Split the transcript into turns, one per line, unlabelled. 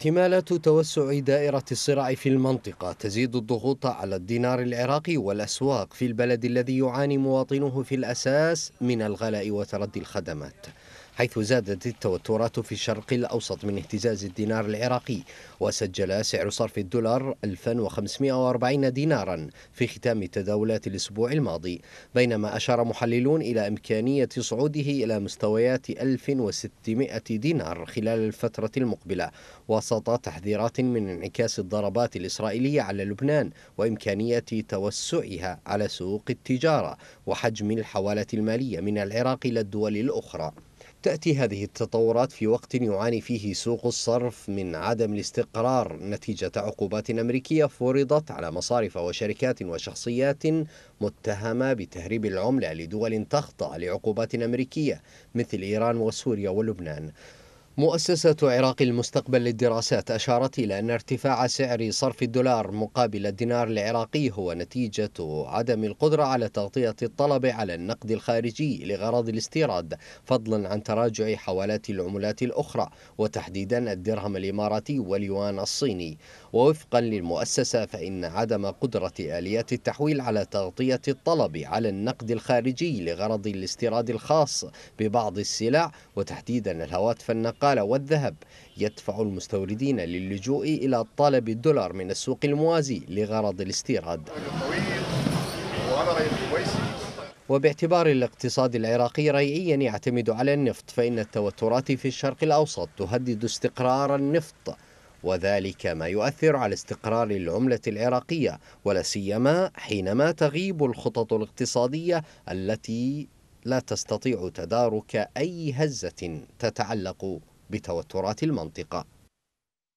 احتمالات توسع دائرة الصراع في المنطقة تزيد الضغوط على الدينار العراقي والأسواق في البلد الذي يعاني مواطنوه في الأساس من الغلاء وتردي الخدمات حيث زادت التوترات في الشرق الأوسط من اهتزاز الدينار العراقي وسجل سعر صرف الدولار 1540 دينارا في ختام تداولات الأسبوع الماضي بينما أشار محللون إلى إمكانية صعوده إلى مستويات 1600 دينار خلال الفترة المقبلة وسط تحذيرات من انعكاس الضربات الإسرائيلية على لبنان وإمكانية توسعها على سوق التجارة وحجم الحوالات المالية من العراق إلى الدول الأخرى تأتي هذه التطورات في وقت يعاني فيه سوق الصرف من عدم الاستقرار نتيجة عقوبات أمريكية فرضت على مصارف وشركات وشخصيات متهمة بتهريب العملة لدول تخضع لعقوبات أمريكية مثل إيران وسوريا ولبنان مؤسسة عراق المستقبل للدراسات أشارت إلى أن ارتفاع سعر صرف الدولار مقابل الدينار العراقي هو نتيجة عدم القدرة على تغطية الطلب على النقد الخارجي لغرض الاستيراد فضلا عن تراجع حوالات العملات الأخرى وتحديدا الدرهم الإماراتي واليوان الصيني ووفقا للمؤسسة فإن عدم قدرة آليات التحويل على تغطية الطلب على النقد الخارجي لغرض الاستيراد الخاص ببعض السلع وتحديدا الهواتف النقدية البقالة والذهب يدفع المستوردين للجوء إلى طلب الدولار من السوق الموازي لغرض الاستيراد وباعتبار الاقتصاد العراقي ريعيا يعتمد على النفط فإن التوترات في الشرق الأوسط تهدد استقرار النفط وذلك ما يؤثر على استقرار العملة العراقية ولا سيما حينما تغيب الخطط الاقتصادية التي لا تستطيع تدارك أي هزة تتعلق بتوترات المنطقة